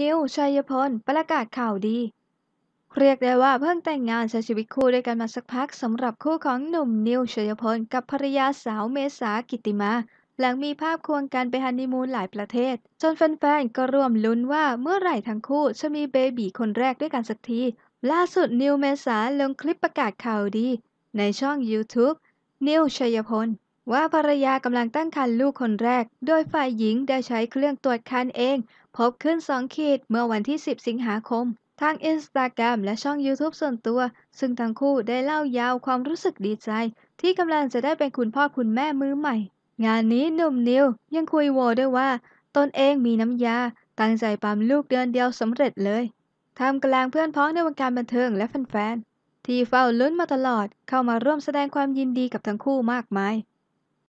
นิวชัยพลประกาศข่าวดี เรียกได้ว่าเพิ่งแต่งงานใช้ชีวิตคู่ด้วยกันมาสักพักสำหรับคู่ของหนุ่ม นิวชัยพลกับภรรยาสาวเมษากิติมา หลังมีภาพควงกันไปฮันนีมูนหลายประเทศ จนแฟนๆก็ร่วมลุ้นว่าเมื่อไหร่ทั้งคู่จะมีเบบีคนแรกด้วยกันสักที ล่าสุดนิวเมษาลงคลิปประกาศข่าวดี ในช่อง YouTube นิวชัยพลว่าภรรยากำลังตั้งครรภ์ลูกคนแรก โดยฝ่ายหญิงได้ใช้เครื่องตรวจครรภ์เอง พบขึ้น2ขีดเมื่อวันที่ 10 สิงหาคม ทางอินสตาแกรมและช่อง YouTube ส่วนตัว ซึ่งทั้งคู่ได้เล่ายาวความรู้สึกดีใจ ที่กำลังจะได้เป็นคุณพ่อคุณแม่มือใหม่ งานนี้หนุ่มนิวยังคุยโวด้วยว่าตนเองมีน้ำยา ตั้งใจปั๊มลูกเดือนเดียวสำเร็จเลยทำกลางเพื่อนพ้องในวงการบันเทิงและแฟนๆที่เฝ้าลุ้นมาตลอดเข้ามาร่วมแสดงความยินดีกับทั้งคู่มากมาย